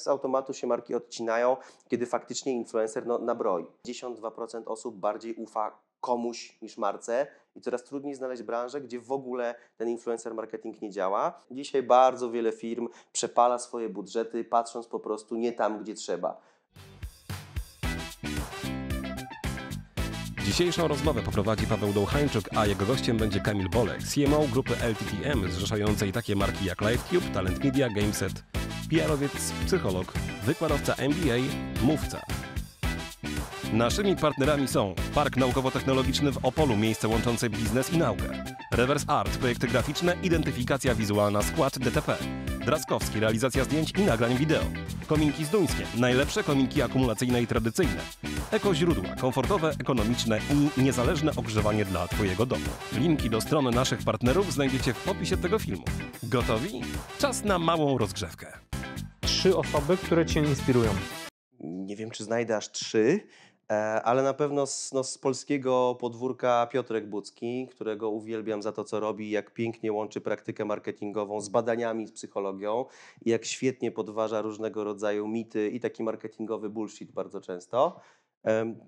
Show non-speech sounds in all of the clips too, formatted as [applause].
z automatu się marki odcinają, kiedy faktycznie influencer no, nabroi. 52% osób bardziej ufa komuś niż marce i coraz trudniej znaleźć branżę, gdzie w ogóle ten influencer marketing nie działa. Dzisiaj bardzo wiele firm przepala swoje budżety, patrząc po prostu nie tam, gdzie trzeba. Dzisiejszą rozmowę poprowadzi Paweł Dołhańczuk, a jego gościem będzie Kamil Bolek, CMO grupy LTTM, zrzeszającej takie marki jak LiveCube, Talent Media, Gameset PR-owiec, psycholog, wykładowca MBA, mówca. Naszymi partnerami są Park Naukowo-Technologiczny w Opolu, miejsce łączące biznes i naukę, Reverse Art, projekty graficzne, identyfikacja wizualna, skład DTP, Draskowski, realizacja zdjęć i nagrań wideo, Kominki Zduńskie, najlepsze kominki akumulacyjne i tradycyjne, Źródła komfortowe, ekonomiczne i niezależne ogrzewanie dla Twojego domu. Linki do strony naszych partnerów znajdziecie w opisie tego filmu. Gotowi? Czas na małą rozgrzewkę trzy osoby, które cię inspirują? Nie wiem, czy znajdę aż trzy, e, ale na pewno z, no, z polskiego podwórka Piotrek Bucki, którego uwielbiam za to, co robi, jak pięknie łączy praktykę marketingową z badaniami, z psychologią, jak świetnie podważa różnego rodzaju mity i taki marketingowy bullshit bardzo często.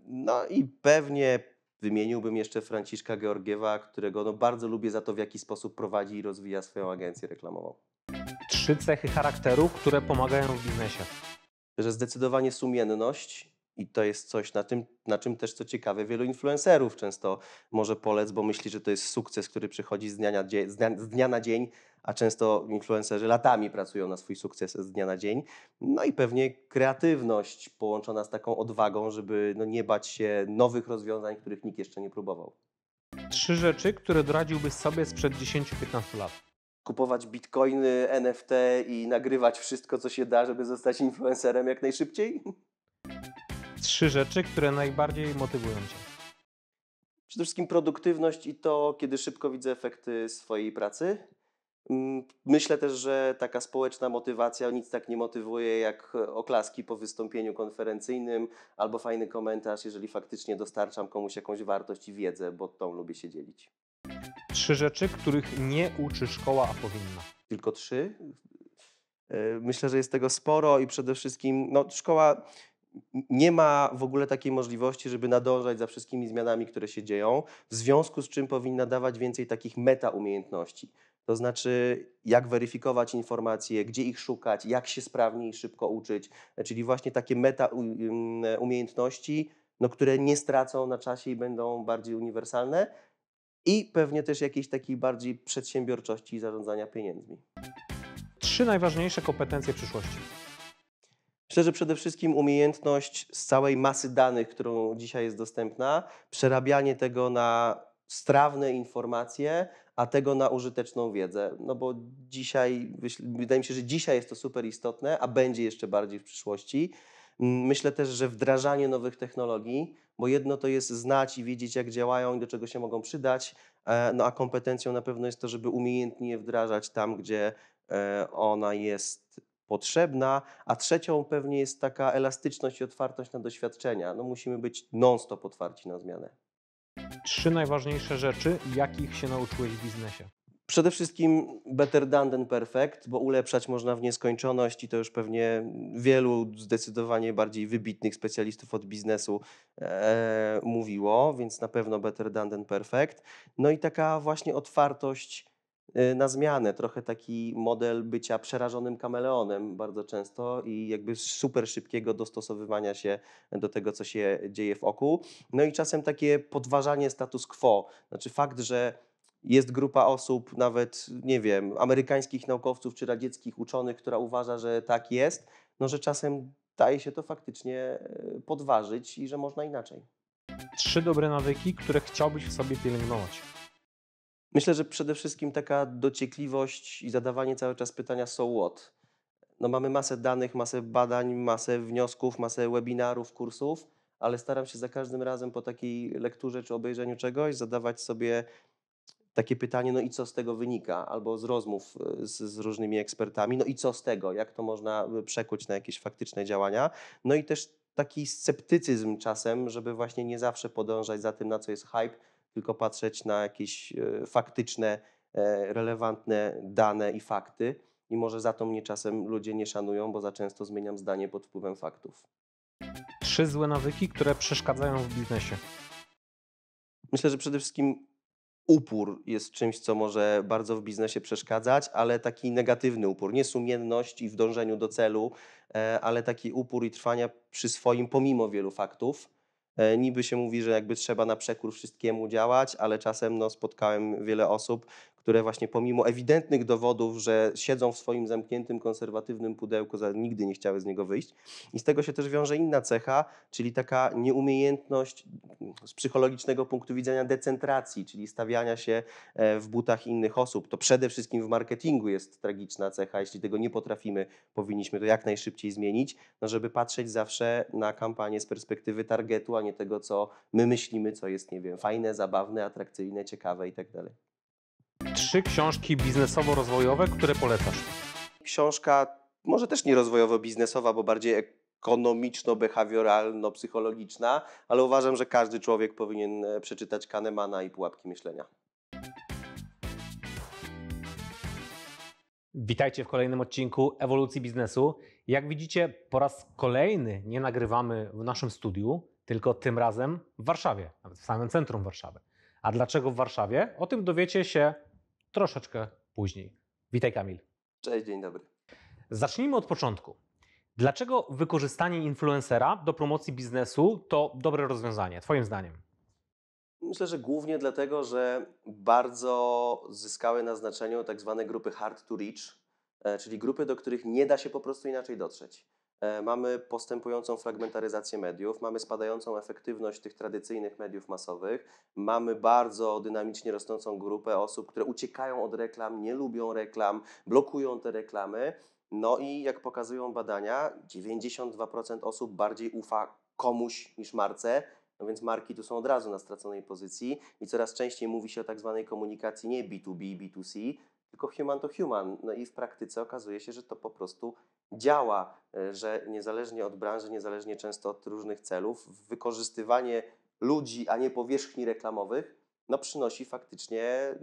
No i pewnie wymieniłbym jeszcze Franciszka Georgiewa, którego no bardzo lubię za to, w jaki sposób prowadzi i rozwija swoją agencję reklamową. Trzy cechy charakteru, które pomagają w biznesie. Że zdecydowanie sumienność i to jest coś, na, tym, na czym też co ciekawe, wielu influencerów często może polec, bo myśli, że to jest sukces, który przychodzi z dnia na dzień, z dnia, z dnia na dzień a często influencerzy latami pracują na swój sukces z dnia na dzień. No i pewnie kreatywność połączona z taką odwagą, żeby no nie bać się nowych rozwiązań, których nikt jeszcze nie próbował. Trzy rzeczy, które doradziłby sobie sprzed 10-15 lat kupować bitcoiny, NFT i nagrywać wszystko, co się da, żeby zostać influencerem jak najszybciej? Trzy rzeczy, które najbardziej motywują Cię. Przede wszystkim produktywność i to, kiedy szybko widzę efekty swojej pracy. Mm, myślę też, że taka społeczna motywacja nic tak nie motywuje jak oklaski po wystąpieniu konferencyjnym albo fajny komentarz, jeżeli faktycznie dostarczam komuś jakąś wartość i wiedzę, bo tą lubię się dzielić. Trzy rzeczy, których nie uczy szkoła, a powinna. Tylko trzy? E, myślę, że jest tego sporo i przede wszystkim no, szkoła nie ma w ogóle takiej możliwości, żeby nadążać za wszystkimi zmianami, które się dzieją, w związku z czym powinna dawać więcej takich meta umiejętności. To znaczy, jak weryfikować informacje, gdzie ich szukać, jak się sprawniej i szybko uczyć, e, czyli właśnie takie meta e, umiejętności, no, które nie stracą na czasie i będą bardziej uniwersalne, i pewnie też jakiejś takiej bardziej przedsiębiorczości i zarządzania pieniędzmi. Trzy najważniejsze kompetencje przyszłości. Myślę, że przede wszystkim umiejętność z całej masy danych, którą dzisiaj jest dostępna, przerabianie tego na strawne informacje, a tego na użyteczną wiedzę. No bo dzisiaj, wydaje mi się, że dzisiaj jest to super istotne, a będzie jeszcze bardziej w przyszłości. Myślę też, że wdrażanie nowych technologii, bo jedno to jest znać i wiedzieć, jak działają i do czego się mogą przydać, e, no a kompetencją na pewno jest to, żeby umiejętnie je wdrażać tam, gdzie e, ona jest potrzebna, a trzecią pewnie jest taka elastyczność i otwartość na doświadczenia. No musimy być non-stop otwarci na zmianę. Trzy najważniejsze rzeczy, jakich się nauczyłeś w biznesie. Przede wszystkim better done than perfect, bo ulepszać można w nieskończoność i to już pewnie wielu zdecydowanie bardziej wybitnych specjalistów od biznesu e, mówiło, więc na pewno better done than perfect. No i taka właśnie otwartość e, na zmianę, trochę taki model bycia przerażonym kameleonem bardzo często i jakby super szybkiego dostosowywania się do tego, co się dzieje wokół. No i czasem takie podważanie status quo, znaczy fakt, że jest grupa osób, nawet nie wiem, amerykańskich naukowców czy radzieckich uczonych, która uważa, że tak jest, no że czasem daje się to faktycznie e, podważyć i że można inaczej. Trzy dobre nawyki, które chciałbyś w sobie pielęgnować. Myślę, że przede wszystkim taka dociekliwość i zadawanie cały czas pytania so what. No mamy masę danych, masę badań, masę wniosków, masę webinarów, kursów, ale staram się za każdym razem po takiej lekturze czy obejrzeniu czegoś zadawać sobie takie pytanie, no i co z tego wynika, albo z rozmów e, z, z, różnymi ekspertami, no i co z tego, jak to można e, przekuć na jakieś faktyczne działania. No i też taki sceptycyzm czasem, żeby właśnie nie zawsze podążać za tym, na co jest hype, tylko patrzeć na jakieś e, faktyczne, relevantne dane i fakty. I może za to mnie czasem ludzie nie szanują, bo za często zmieniam zdanie pod wpływem faktów. Trzy złe nawyki, które przeszkadzają w biznesie. Myślę, że przede wszystkim upór jest czymś, co może bardzo w biznesie przeszkadzać, ale taki negatywny upór, nie sumienność i w dążeniu do celu, e, ale taki upór i trwania przy swoim pomimo wielu faktów. E, niby się mówi, że jakby trzeba na przekór wszystkiemu działać, ale czasem no, spotkałem wiele osób, które właśnie pomimo ewidentnych dowodów, że siedzą w swoim zamkniętym, konserwatywnym pudełku, nigdy nie chciały z niego wyjść. I z tego się też wiąże inna cecha, czyli taka nieumiejętność mm, z psychologicznego punktu widzenia decentracji, czyli stawiania się e, w butach innych osób. To przede wszystkim w marketingu jest tragiczna cecha. Jeśli tego nie potrafimy, powinniśmy to jak najszybciej zmienić, no żeby patrzeć zawsze na kampanię z perspektywy targetu, a nie tego, co my myślimy, co jest, nie wiem, fajne, zabawne, atrakcyjne, ciekawe itd. Tak trzy książki biznesowo-rozwojowe, które polecasz? Książka może też nie rozwojowo-biznesowa, bo bardziej ekonomiczno-behawioralno-psychologiczna, ale uważam, że każdy człowiek powinien e, przeczytać Kahnemana i Pułapki Myślenia. Witajcie w kolejnym odcinku Ewolucji Biznesu. Jak widzicie, po raz kolejny nie nagrywamy w naszym studiu, tylko tym razem w Warszawie, nawet w samym centrum Warszawy. A dlaczego w Warszawie? O tym dowiecie się troszeczkę później. Witaj Kamil. Cześć, dzień dobry. Zacznijmy od początku. Dlaczego wykorzystanie influencera do promocji biznesu to dobre rozwiązanie, Twoim zdaniem? Myślę, że głównie dlatego, że bardzo zyskały na znaczeniu tak zwane grupy hard to reach, e, czyli grupy, do których nie da się po prostu inaczej dotrzeć. E, mamy postępującą fragmentaryzację mediów, mamy spadającą efektywność tych tradycyjnych mediów masowych, mamy bardzo dynamicznie rosnącą grupę osób, które uciekają od reklam, nie lubią reklam, blokują te reklamy. No i jak pokazują badania, 92% osób bardziej ufa komuś niż marce, no więc marki tu są od razu na straconej pozycji i coraz częściej mówi się o tak zwanej komunikacji nie B2B, B2C, tylko human to human. No i w praktyce okazuje się, że to po prostu działa, e, że niezależnie od branży, niezależnie często od różnych celów, wykorzystywanie ludzi, a nie powierzchni reklamowych, no przynosi faktycznie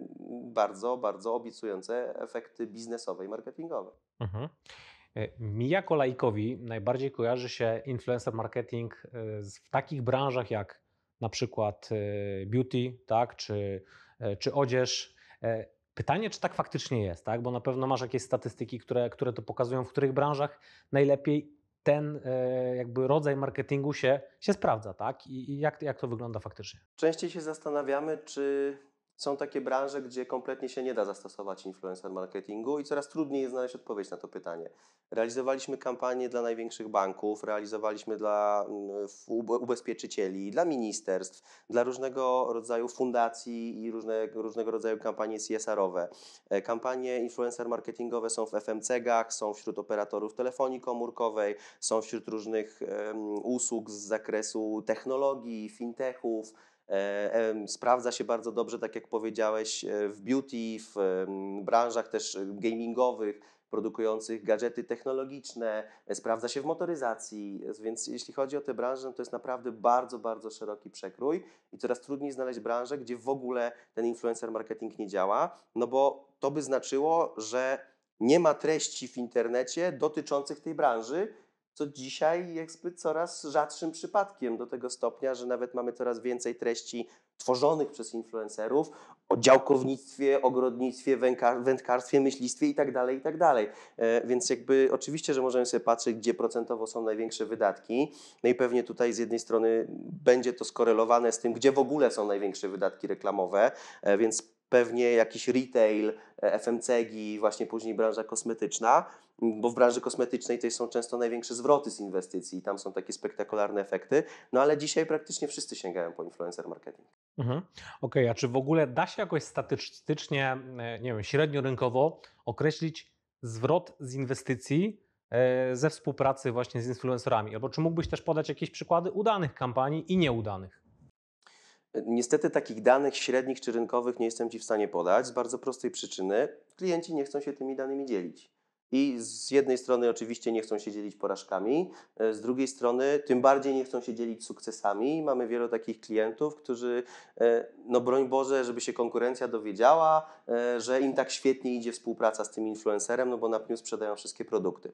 bardzo, bardzo obiecujące efekty biznesowe i marketingowe. Mhm. E, Mi jako laikowi najbardziej kojarzy się influencer marketing e, w takich branżach jak na przykład beauty, tak, czy, czy odzież, Pytanie, czy tak faktycznie jest, tak? bo na pewno masz jakieś statystyki, które, które to pokazują, w których branżach najlepiej ten e, jakby rodzaj marketingu się, się sprawdza, tak? I, i jak, jak to wygląda faktycznie? Częściej się zastanawiamy, czy są takie branże, gdzie kompletnie się nie da zastosować influencer marketingu i coraz trudniej jest znaleźć odpowiedź na to pytanie. Realizowaliśmy kampanie dla największych banków, realizowaliśmy dla mm, ubezpieczycieli, dla ministerstw, dla różnego rodzaju fundacji i różne, różnego rodzaju kampanie CSR-owe. E, kampanie influencer marketingowe są w FMCG-ach, są wśród operatorów telefonii komórkowej, są wśród różnych um, usług z zakresu technologii, fintechów E, sprawdza się bardzo dobrze, tak jak powiedziałeś, e, w beauty, w branżach też e, gamingowych, produkujących gadżety technologiczne, sprawdza się w motoryzacji, więc jeśli chodzi o te branże, to jest naprawdę bardzo, bardzo szeroki przekrój i coraz trudniej znaleźć branżę, gdzie w ogóle ten influencer marketing nie działa, no bo to by znaczyło, że nie ma treści w internecie dotyczących tej branży, co dzisiaj jakby coraz rzadszym przypadkiem do tego stopnia, że nawet mamy coraz więcej treści tworzonych przez influencerów o działkownictwie, ogrodnictwie, wędkarstwie, myślistwie itd., tak itd. Tak e, więc jakby oczywiście, że możemy sobie patrzeć, gdzie procentowo są największe wydatki. No i pewnie tutaj z jednej strony będzie to skorelowane z tym, gdzie w ogóle są największe wydatki reklamowe, e, więc pewnie jakiś retail, e, FMCG, właśnie później branża kosmetyczna, bo w branży kosmetycznej to są często największe zwroty z inwestycji i tam są takie spektakularne efekty, no ale dzisiaj praktycznie wszyscy sięgają po influencer marketing. Mhm. Okej, okay, a czy w ogóle da się jakoś statystycznie, e, nie wiem, średnio rynkowo określić zwrot z inwestycji e, ze współpracy właśnie z influencerami? Albo czy mógłbyś też podać jakieś przykłady udanych kampanii i nieudanych? Niestety takich danych średnich czy rynkowych nie jestem Ci w stanie podać z bardzo prostej przyczyny. Klienci nie chcą się tymi danymi dzielić. I z jednej strony oczywiście nie chcą się dzielić porażkami, e, z drugiej strony tym bardziej nie chcą się dzielić sukcesami. Mamy wielu takich klientów, którzy, e, no broń Boże, żeby się konkurencja dowiedziała, e, że im tak świetnie idzie współpraca z tym influencerem, no bo na pniu sprzedają wszystkie produkty.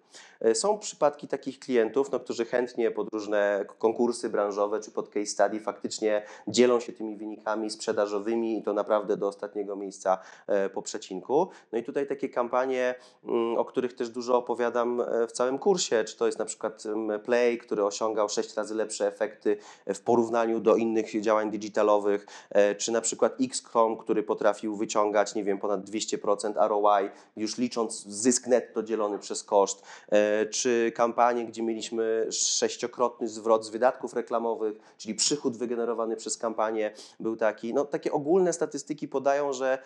Są przypadki takich klientów, no, którzy chętnie pod różne konkursy branżowe czy pod case study faktycznie dzielą się tymi wynikami sprzedażowymi i to naprawdę do ostatniego miejsca po przecinku. No i tutaj takie kampanie, mm, o których których też dużo opowiadam e, w całym kursie, czy to jest na przykład Play, który osiągał 6 razy lepsze efekty e, w porównaniu do innych działań digitalowych, e, czy na przykład XCOM, który potrafił wyciągać, nie wiem, ponad 200% ROI, już licząc zysk netto dzielony przez koszt, czy kampanie, gdzie mieliśmy sześciokrotny zwrot z wydatków reklamowych, czyli przychód wygenerowany przez kampanię był taki. No, takie ogólne statystyki podają, że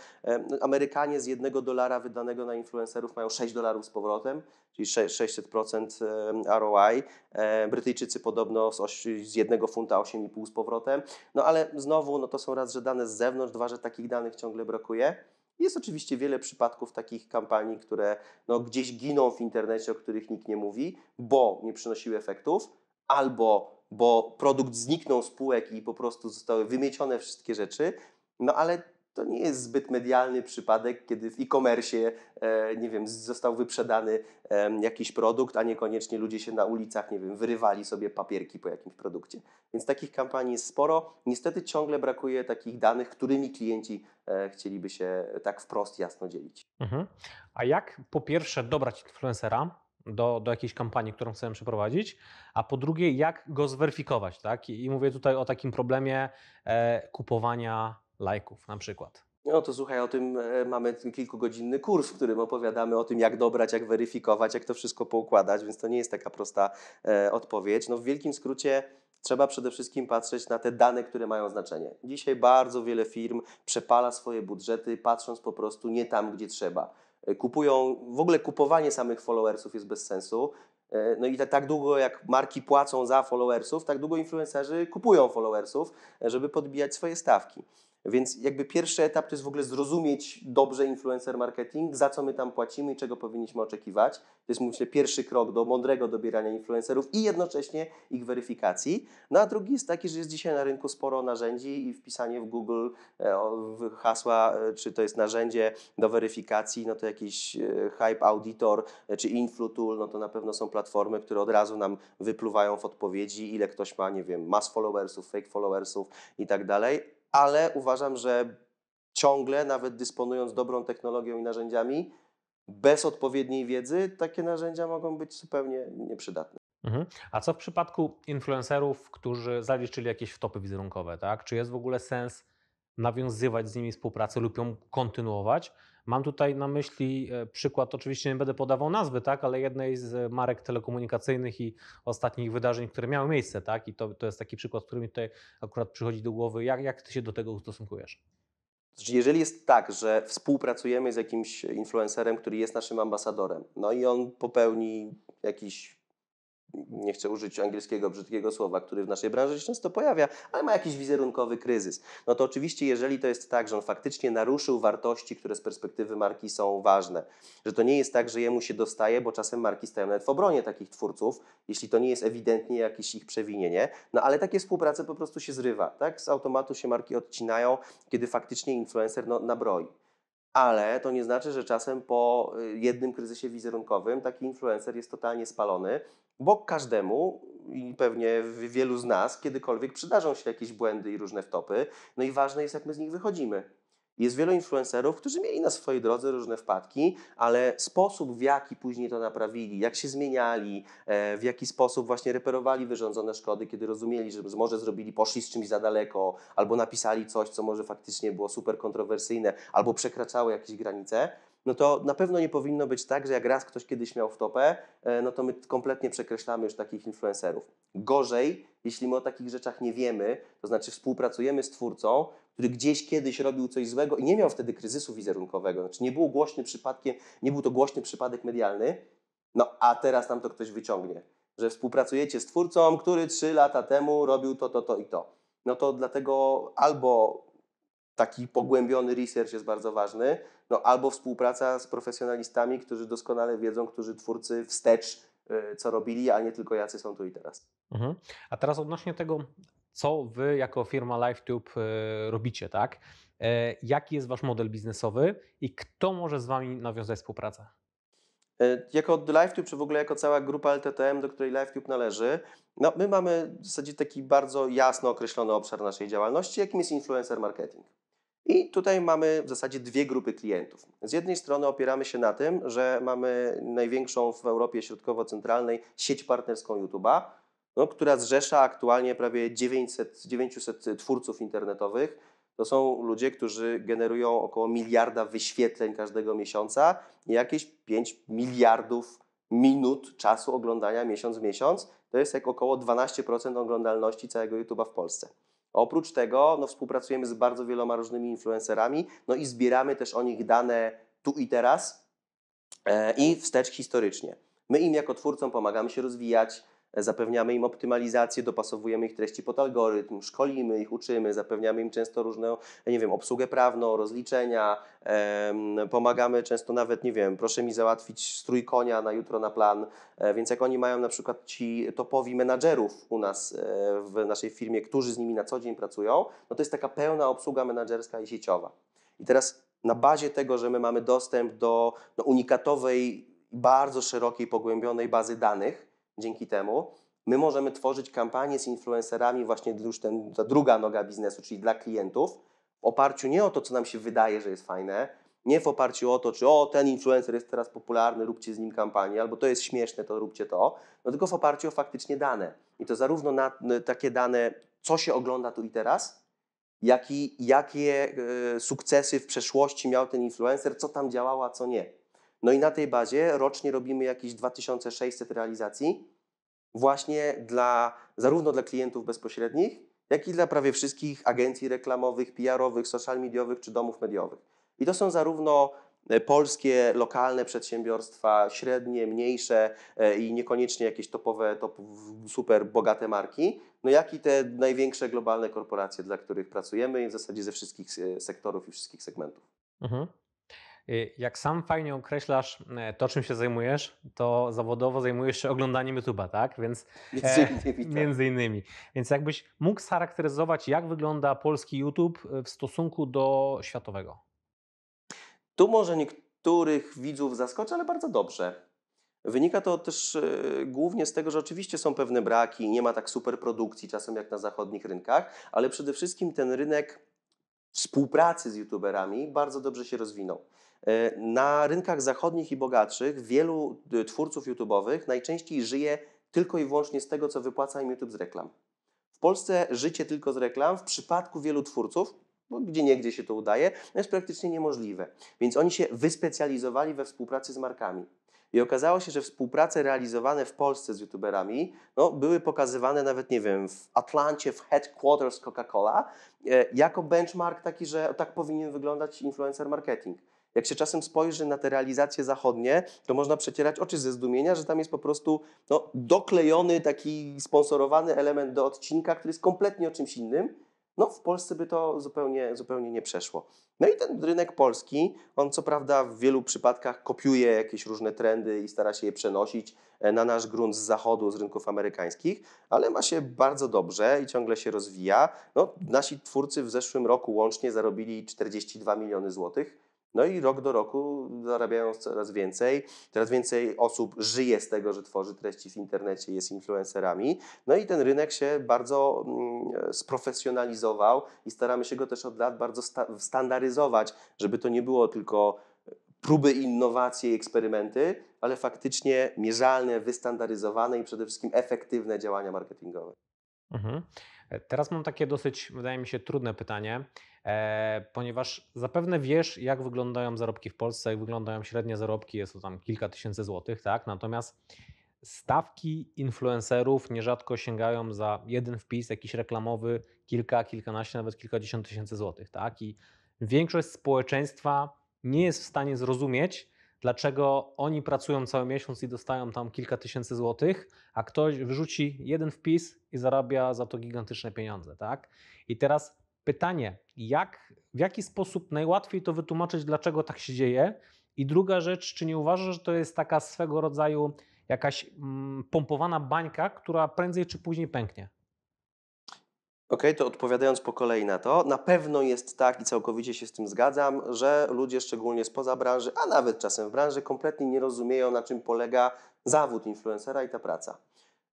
Amerykanie z jednego dolara wydanego na influencerów mają 6 dolarów z powrotem, czyli 600% e, ROI. E, Brytyjczycy podobno z, jednego funta 8,5 z powrotem. No ale znowu, no to są raz, że dane z zewnątrz, dwa, że takich danych ciągle brakuje. Jest oczywiście wiele przypadków takich kampanii, które no, gdzieś giną w internecie, o których nikt nie mówi, bo nie przynosiły efektów, albo bo produkt zniknął z półek i po prostu zostały wymiecione wszystkie rzeczy. No ale to nie jest zbyt medialny przypadek, kiedy w e-commerce, e, nie wiem, został wyprzedany jakiś produkt, a niekoniecznie ludzie się na ulicach, nie wiem, wyrywali sobie papierki po jakimś produkcie. Więc takich kampanii jest sporo. Niestety ciągle brakuje takich danych, którymi klienci e, chcieliby się tak wprost jasno dzielić. Mhm. A jak po pierwsze dobrać influencera, do, do jakiejś kampanii, którą chcemy przeprowadzić, a po drugie, jak go zweryfikować, tak? I, i mówię tutaj o takim problemie e, kupowania lajków na przykład. No to słuchaj, o tym e, mamy kilkugodzinny kurs, w którym opowiadamy o tym, jak dobrać, jak weryfikować, jak to wszystko poukładać, więc to nie jest taka prosta e, odpowiedź. No w wielkim skrócie trzeba przede wszystkim patrzeć na te dane, które mają znaczenie. Dzisiaj bardzo wiele firm przepala swoje budżety, patrząc po prostu nie tam, gdzie trzeba. E, kupują, w ogóle kupowanie samych followersów jest bez sensu. E, no i tak, tak, długo jak marki płacą za followersów, tak długo influencerzy kupują followersów, żeby podbijać swoje stawki. Więc jakby pierwszy etap to jest w ogóle zrozumieć dobrze influencer marketing, za co my tam płacimy i czego powinniśmy oczekiwać. To jest myślę pierwszy krok do mądrego dobierania influencerów i jednocześnie ich weryfikacji. No a drugi jest taki, że jest dzisiaj na rynku sporo narzędzi i wpisanie w Google e, hasła, e, czy to jest narzędzie do weryfikacji, no to jakiś e, Hype Auditor czy Influtool, no to na pewno są platformy, które od razu nam wypluwają w odpowiedzi, ile ktoś ma, nie wiem, mass followersów, fake followersów i tak dalej ale uważam, że ciągle, nawet dysponując dobrą technologią i narzędziami, bez odpowiedniej wiedzy takie narzędzia mogą być zupełnie nieprzydatne. Mhm. A co w przypadku influencerów, którzy zaliczyli jakieś wtopy wizerunkowe, tak? Czy jest w ogóle sens nawiązywać z nimi współpracę lub ją kontynuować? Mam tutaj na myśli e, przykład, oczywiście nie będę podawał nazwy, tak, ale jednej z e, marek telekomunikacyjnych i ostatnich wydarzeń, które miały miejsce, tak? I to, to jest taki przykład, który mi tutaj akurat przychodzi do głowy. Jak, jak ty się do tego ustosunkujesz? Znaczy, jeżeli jest tak, że współpracujemy z jakimś influencerem, który jest naszym ambasadorem, no i on popełni jakiś nie chcę użyć angielskiego brzydkiego słowa, który w naszej branży się często pojawia, ale ma jakiś wizerunkowy kryzys. No to oczywiście, jeżeli to jest tak, że on faktycznie naruszył wartości, które z perspektywy marki są ważne, że to nie jest tak, że jemu się dostaje, bo czasem marki stają nawet w obronie takich twórców, jeśli to nie jest ewidentnie jakieś ich przewinienie, no ale takie współprace po prostu się zrywa, tak? Z automatu się marki odcinają, kiedy faktycznie influencer no, nabroi ale to nie znaczy, że czasem po y, jednym kryzysie wizerunkowym taki influencer jest totalnie spalony bo każdemu i pewnie wielu z nas kiedykolwiek przydarzą się jakieś błędy i różne wtopy. No i ważne jest, jak my z nich wychodzimy. Jest wielu influencerów, którzy mieli na swojej drodze różne wpadki, ale sposób, w jaki później to naprawili, jak się zmieniali, e, w jaki sposób właśnie reperowali wyrządzone szkody, kiedy rozumieli, że może zrobili, poszli z czymś za daleko, albo napisali coś, co może faktycznie było super kontrowersyjne, albo przekraczało jakieś granice, no to na pewno nie powinno być tak, że jak raz ktoś kiedyś miał w topę, e, no to my kompletnie przekreślamy już takich influencerów. Gorzej, jeśli my o takich rzeczach nie wiemy, to znaczy współpracujemy z twórcą, który gdzieś kiedyś robił coś złego i nie miał wtedy kryzysu wizerunkowego, znaczy nie było głośny przypadkiem, nie był to głośny przypadek medialny, no a teraz nam to ktoś wyciągnie, że współpracujecie z twórcą, który trzy lata temu robił to, to, to i to. No to dlatego albo taki pogłębiony research jest bardzo ważny, no, albo współpraca z profesjonalistami, którzy doskonale wiedzą, którzy twórcy wstecz y, co robili, a nie tylko jacy są tu i teraz. Mhm. A teraz odnośnie tego, co wy jako firma LiveTube y, robicie, tak? E, jaki jest wasz model biznesowy i kto może z wami nawiązać współpracę? E, jako LiveTube, czy w ogóle jako cała grupa LTTM, do której LiveTube należy, no, my mamy w zasadzie taki bardzo jasno określony obszar naszej działalności, jakim jest influencer marketing. I tutaj mamy w zasadzie dwie grupy klientów. Z jednej strony opieramy się na tym, że mamy największą w Europie Środkowo-Centralnej sieć partnerską YouTube'a, no, która zrzesza aktualnie prawie 900, 900 twórców internetowych. To są ludzie, którzy generują około miliarda wyświetleń każdego miesiąca i jakieś 5 miliardów minut czasu oglądania miesiąc w miesiąc. To jest jak około 12% oglądalności całego YouTube'a w Polsce. Oprócz tego no, współpracujemy z bardzo wieloma różnymi influencerami, no i zbieramy też o nich dane tu i teraz e, i wstecz historycznie. My im jako twórcom pomagamy się rozwijać, zapewniamy im optymalizację, dopasowujemy ich treści pod algorytm, szkolimy ich, uczymy, zapewniamy im często różne, nie wiem, obsługę prawną, rozliczenia, pomagamy często nawet, nie wiem, proszę mi załatwić strój konia na jutro na plan, e, więc jak oni mają na przykład ci topowi menadżerów u nas e, w naszej firmie, którzy z nimi na co dzień pracują, no to jest taka pełna obsługa menadżerska i sieciowa. I teraz na bazie tego, że my mamy dostęp do no, unikatowej, bardzo szerokiej, pogłębionej bazy danych, dzięki temu. My możemy tworzyć kampanie z influencerami, właśnie już ten, ta druga noga biznesu, czyli dla klientów, w oparciu nie o to, co nam się wydaje, że jest fajne, nie w oparciu o to, czy o ten influencer jest teraz popularny, róbcie z nim kampanię, albo to jest śmieszne, to róbcie to, no tylko w oparciu o faktycznie dane. I to zarówno na takie dane, co się ogląda tu i teraz, jak i jakie e, sukcesy w przeszłości miał ten influencer, co tam działało, a co nie. No i na tej bazie rocznie robimy jakieś 2600 realizacji właśnie dla, zarówno dla klientów bezpośrednich, jak i dla prawie wszystkich agencji reklamowych, PR-owych, social mediowych czy domów mediowych. I to są zarówno e, polskie, lokalne przedsiębiorstwa, średnie, mniejsze e, i niekoniecznie jakieś topowe, top, super bogate marki, no jak i te największe globalne korporacje, dla których pracujemy i w zasadzie ze wszystkich e, sektorów i wszystkich segmentów. Mhm. Y, jak sam fajnie określasz y, to, czym się zajmujesz, to zawodowo zajmujesz się oglądaniem YouTube'a, tak? Więc między e, innymi, tak. między innymi. Więc jakbyś mógł scharakteryzować, jak wygląda polski YouTube y, w stosunku do światowego? Tu może niektórych widzów zaskoczy, ale bardzo dobrze. Wynika to też głównie z tego, że oczywiście są pewne braki, nie ma tak super produkcji czasem jak na zachodnich rynkach, ale przede wszystkim ten rynek współpracy z youtuberami bardzo dobrze się rozwinął. E, na rynkach zachodnich i bogatszych wielu e, twórców YouTube'owych najczęściej żyje tylko i wyłącznie z tego, co wypłaca im YouTube z reklam. W Polsce życie tylko z reklam w przypadku wielu twórców, bo gdzie niegdzie się to udaje, jest praktycznie niemożliwe. Więc oni się wyspecjalizowali we współpracy z markami. I okazało się, że współprace realizowane w Polsce z youtuberami no, były pokazywane nawet, nie wiem, w Atlancie, w headquarters Coca-Cola, e, jako benchmark taki, że tak powinien wyglądać influencer marketing. Jak się czasem spojrzy na te realizacje zachodnie, to można przecierać oczy ze zdumienia, że tam jest po prostu no, doklejony taki sponsorowany element do odcinka, który jest kompletnie o czymś innym. No, w Polsce by to zupełnie, zupełnie nie przeszło. No i ten rynek polski, on co prawda w wielu przypadkach kopiuje jakieś różne trendy i stara się je przenosić e, na nasz grunt z zachodu, z rynków amerykańskich, ale ma się bardzo dobrze i ciągle się rozwija. No, nasi twórcy w zeszłym roku łącznie zarobili 42 miliony złotych no i rok do roku zarabiają coraz więcej. Coraz więcej osób żyje z tego, że tworzy treści w internecie, jest influencerami. No i ten rynek się bardzo mm, sprofesjonalizował i staramy się go też od lat bardzo sta standaryzować, żeby to nie było tylko próby innowacji i eksperymenty, ale faktycznie mierzalne, wystandaryzowane i przede wszystkim efektywne działania marketingowe. Mhm. E, teraz mam takie dosyć, wydaje mi się, trudne pytanie, e, ponieważ zapewne wiesz, jak wyglądają zarobki w Polsce, jak wyglądają średnie zarobki, jest to tam kilka tysięcy złotych, tak? Natomiast stawki influencerów nierzadko sięgają za jeden wpis jakiś reklamowy kilka, kilkanaście, nawet kilkadziesiąt tysięcy złotych, tak? I większość społeczeństwa nie jest w stanie zrozumieć, dlaczego oni pracują cały miesiąc i dostają tam kilka tysięcy złotych, a ktoś wyrzuci jeden wpis i zarabia za to gigantyczne pieniądze, tak? I teraz pytanie, jak, w jaki sposób najłatwiej to wytłumaczyć, dlaczego tak się dzieje? I druga rzecz, czy nie uważasz, że to jest taka swego rodzaju jakaś mm, pompowana bańka, która prędzej czy później pęknie? OK, to odpowiadając po kolei na to, na pewno jest tak i całkowicie się z tym zgadzam, że ludzie szczególnie spoza branży, a nawet czasem w branży, kompletnie nie rozumieją, na czym polega zawód influencera i ta praca.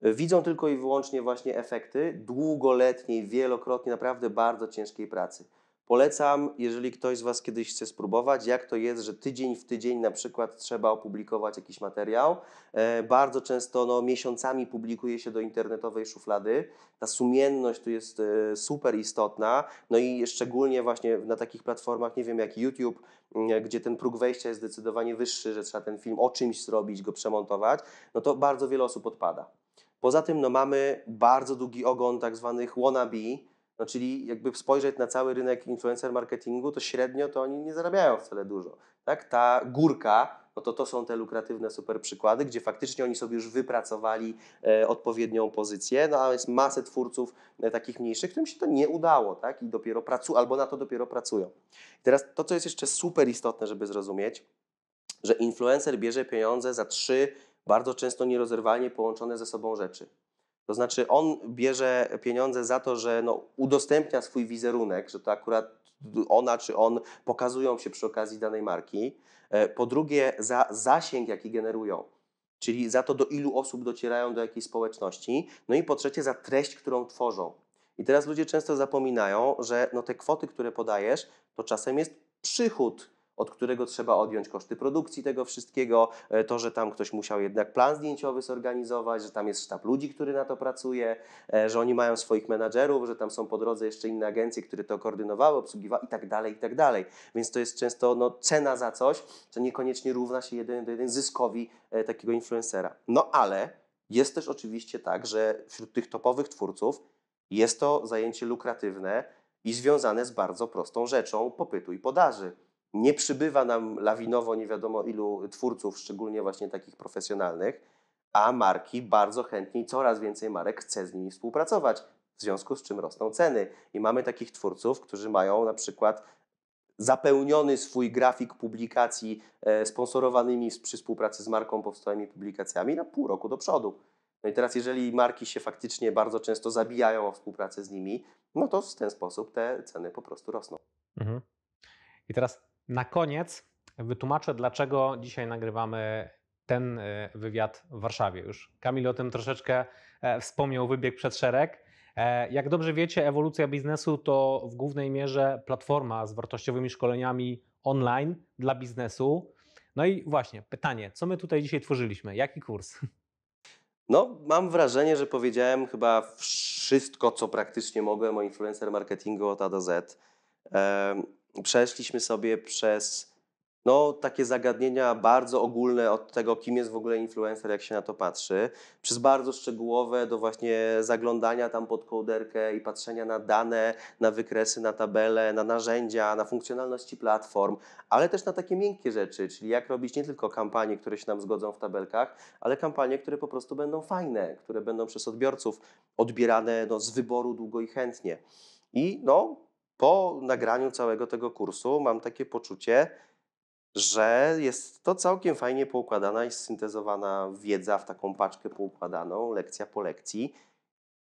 Widzą tylko i wyłącznie właśnie efekty długoletniej, wielokrotnie naprawdę bardzo ciężkiej pracy. Polecam, jeżeli ktoś z Was kiedyś chce spróbować, jak to jest, że tydzień w tydzień na przykład trzeba opublikować jakiś materiał. E, bardzo często no, miesiącami publikuje się do internetowej szuflady. Ta sumienność tu jest e, super istotna. No i szczególnie właśnie na takich platformach, nie wiem, jak YouTube, e, gdzie ten próg wejścia jest zdecydowanie wyższy, że trzeba ten film o czymś zrobić, go przemontować, no to bardzo wiele osób odpada. Poza tym no, mamy bardzo długi ogon tak zwanych wannabe, no czyli jakby spojrzeć na cały rynek influencer marketingu, to średnio to oni nie zarabiają wcale dużo. Tak? Ta górka, no to to są te lukratywne super przykłady, gdzie faktycznie oni sobie już wypracowali e, odpowiednią pozycję, no a jest masę twórców e, takich mniejszych, którym się to nie udało, tak? I dopiero pracują, albo na to dopiero pracują. I teraz to, co jest jeszcze super istotne, żeby zrozumieć, że influencer bierze pieniądze za trzy bardzo często nierozerwalnie połączone ze sobą rzeczy. To znaczy on bierze pieniądze za to, że no, udostępnia swój wizerunek, że to akurat ona czy on pokazują się przy okazji danej marki. E, po drugie za zasięg, jaki generują czyli za to, do ilu osób docierają do jakiej społeczności, no i po trzecie za treść, którą tworzą. I teraz ludzie często zapominają, że no te kwoty, które podajesz, to czasem jest przychód od którego trzeba odjąć koszty produkcji tego wszystkiego, e, to, że tam ktoś musiał jednak plan zdjęciowy zorganizować, że tam jest sztab ludzi, który na to pracuje, e, że oni mają swoich menadżerów, że tam są po drodze jeszcze inne agencje, które to koordynowały, obsługiwały i tak dalej, i tak dalej. Więc to jest często no, cena za coś, co niekoniecznie równa się jeden do jeden zyskowi e, takiego influencera. No ale jest też oczywiście tak, że wśród tych topowych twórców jest to zajęcie lukratywne i związane z bardzo prostą rzeczą popytu i podaży. Nie przybywa nam lawinowo nie wiadomo ilu twórców, szczególnie właśnie takich profesjonalnych, a marki bardzo chętnie coraz więcej marek chce z nimi współpracować, w związku z czym rosną ceny. I mamy takich twórców, którzy mają na przykład zapełniony swój grafik publikacji e, sponsorowanymi przy współpracy z marką powstałymi publikacjami na pół roku do przodu. No i teraz, jeżeli marki się faktycznie bardzo często zabijają o współpracę z nimi, no to w ten sposób te ceny po prostu rosną. Mhm. I teraz na koniec wytłumaczę, dlaczego dzisiaj nagrywamy ten e, wywiad w Warszawie już. Kamil o tym troszeczkę e, wspomniał, wybieg przed szereg. E, jak dobrze wiecie, ewolucja biznesu to w głównej mierze platforma z wartościowymi szkoleniami online dla biznesu. No i właśnie, pytanie, co my tutaj dzisiaj tworzyliśmy? Jaki kurs? [laughs] No, mam wrażenie, że powiedziałem chyba wszystko, co praktycznie mogłem o influencer marketingu od A do Z przeszliśmy sobie przez no, takie zagadnienia bardzo ogólne od tego, kim jest w ogóle influencer, jak się na to patrzy, przez bardzo szczegółowe do właśnie zaglądania tam pod kołderkę i patrzenia na dane, na wykresy, na tabele, na narzędzia, na funkcjonalności platform, ale też na takie miękkie rzeczy, czyli jak robić nie tylko kampanie, które się nam zgodzą w tabelkach, ale kampanie, które po prostu będą fajne, które będą przez odbiorców odbierane no, z wyboru długo i chętnie. I no, po nagraniu całego tego kursu mam takie poczucie, że jest to całkiem fajnie poukładana i syntezowana wiedza w taką paczkę poukładaną, lekcja po lekcji.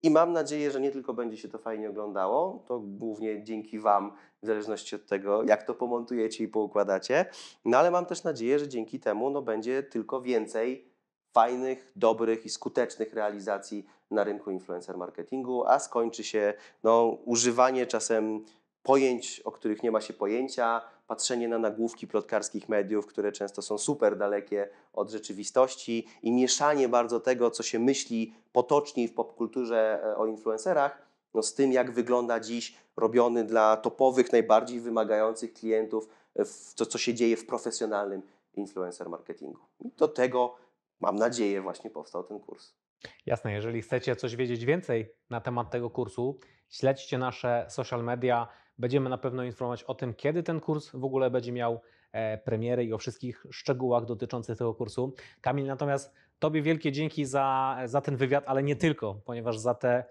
I mam nadzieję, że nie tylko będzie się to fajnie oglądało, to głównie dzięki Wam, w zależności od tego, jak to pomontujecie i poukładacie, no ale mam też nadzieję, że dzięki temu no, będzie tylko więcej fajnych, dobrych i skutecznych realizacji na rynku influencer marketingu, a skończy się no, używanie czasem pojęć, o których nie ma się pojęcia, patrzenie na nagłówki plotkarskich mediów, które często są super dalekie od rzeczywistości i mieszanie bardzo tego, co się myśli potocznie w popkulturze e, o influencerach, no z tym, jak wygląda dziś robiony dla topowych, najbardziej wymagających klientów, to, e, co się dzieje w profesjonalnym influencer marketingu. I do tego, mam nadzieję, właśnie powstał ten kurs. Jasne, jeżeli chcecie coś wiedzieć więcej na temat tego kursu, śledźcie nasze social media, Będziemy na pewno informować o tym, kiedy ten kurs w ogóle będzie miał e, premiery i o wszystkich szczegółach dotyczących tego kursu. Kamil, natomiast Tobie wielkie dzięki za, za ten wywiad, ale nie tylko, ponieważ za te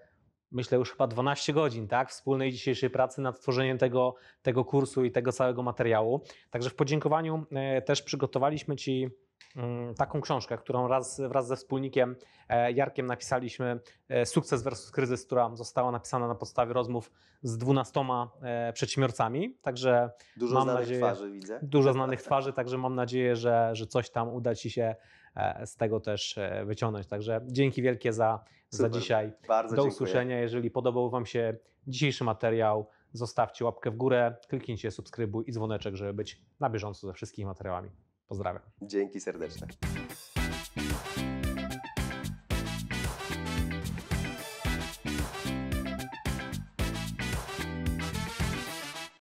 myślę już chyba 12 godzin, tak? Wspólnej dzisiejszej pracy nad tworzeniem tego, tego kursu i tego całego materiału. Także w podziękowaniu e, też przygotowaliśmy Ci Mm, taką książkę, którą raz, wraz ze wspólnikiem e, Jarkiem napisaliśmy e, Sukces versus kryzys, która została napisana na podstawie rozmów z dwunastoma e, przedsiębiorcami. Także dużo mam znanych nadzieję, twarzy widzę. Dużo [laughs] znanych twarzy, także mam nadzieję, że, że coś tam uda Ci się z tego też wyciągnąć. Także dzięki wielkie za, za dzisiaj. Bardzo Do dziękuję. usłyszenia. Jeżeli podobał Wam się dzisiejszy materiał, zostawcie łapkę w górę, kliknijcie subskrybuj i dzwoneczek, żeby być na bieżąco ze wszystkimi materiałami. Pozdrawiam. Dzięki serdeczne.